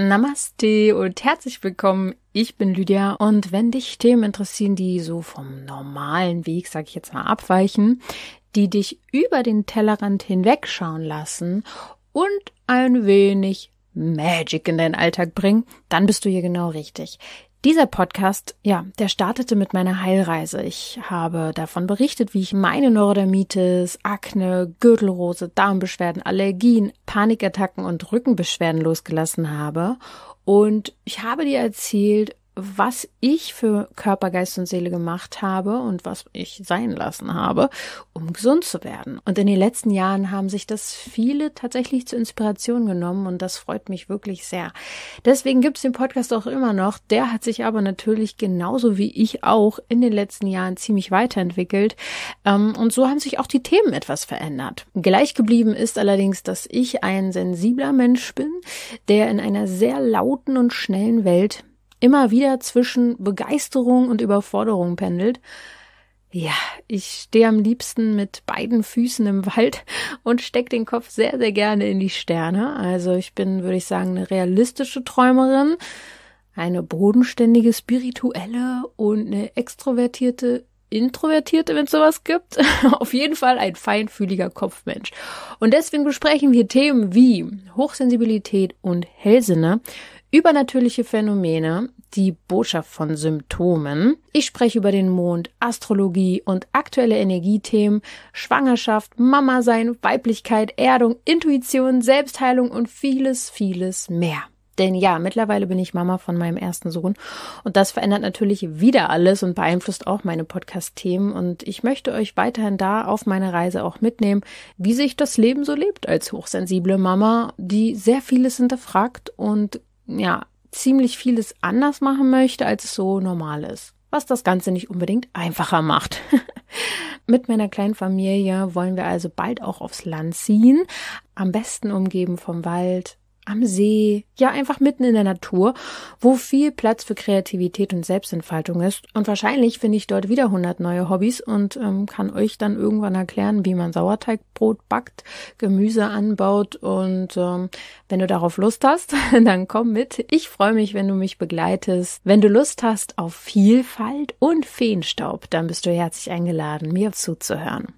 Namaste und herzlich willkommen. Ich bin Lydia und wenn dich Themen interessieren, die so vom normalen Weg, sag ich jetzt mal, abweichen, die dich über den Tellerrand hinwegschauen lassen und ein wenig Magic in deinen Alltag bringen, dann bist du hier genau richtig. Dieser Podcast, ja, der startete mit meiner Heilreise. Ich habe davon berichtet, wie ich meine Neurodermitis, Akne, Gürtelrose, Darmbeschwerden, Allergien, Panikattacken und Rückenbeschwerden losgelassen habe. Und ich habe dir erzählt, was ich für Körper, Geist und Seele gemacht habe und was ich sein lassen habe, um gesund zu werden. Und in den letzten Jahren haben sich das viele tatsächlich zur Inspiration genommen und das freut mich wirklich sehr. Deswegen gibt's den Podcast auch immer noch. Der hat sich aber natürlich genauso wie ich auch in den letzten Jahren ziemlich weiterentwickelt. Ähm, und so haben sich auch die Themen etwas verändert. Gleich geblieben ist allerdings, dass ich ein sensibler Mensch bin, der in einer sehr lauten und schnellen Welt immer wieder zwischen Begeisterung und Überforderung pendelt. Ja, ich stehe am liebsten mit beiden Füßen im Wald und stecke den Kopf sehr, sehr gerne in die Sterne. Also ich bin, würde ich sagen, eine realistische Träumerin, eine bodenständige spirituelle und eine extrovertierte Introvertierte, wenn es sowas gibt. Auf jeden Fall ein feinfühliger Kopfmensch. Und deswegen besprechen wir Themen wie Hochsensibilität und Hellsinne, übernatürliche Phänomene, die Botschaft von Symptomen. Ich spreche über den Mond, Astrologie und aktuelle Energiethemen, Schwangerschaft, Mama sein, Weiblichkeit, Erdung, Intuition, Selbstheilung und vieles, vieles mehr. Denn ja, mittlerweile bin ich Mama von meinem ersten Sohn und das verändert natürlich wieder alles und beeinflusst auch meine Podcast-Themen und ich möchte euch weiterhin da auf meine Reise auch mitnehmen, wie sich das Leben so lebt als hochsensible Mama, die sehr vieles hinterfragt und ja, ziemlich vieles anders machen möchte, als es so normal ist. Was das Ganze nicht unbedingt einfacher macht. Mit meiner kleinen Familie wollen wir also bald auch aufs Land ziehen. Am besten umgeben vom Wald, am See, ja einfach mitten in der Natur, wo viel Platz für Kreativität und Selbstentfaltung ist. Und wahrscheinlich finde ich dort wieder 100 neue Hobbys und ähm, kann euch dann irgendwann erklären, wie man Sauerteigbrot backt, Gemüse anbaut. Und ähm, wenn du darauf Lust hast, dann komm mit. Ich freue mich, wenn du mich begleitest. Wenn du Lust hast auf Vielfalt und Feenstaub, dann bist du herzlich eingeladen, mir zuzuhören.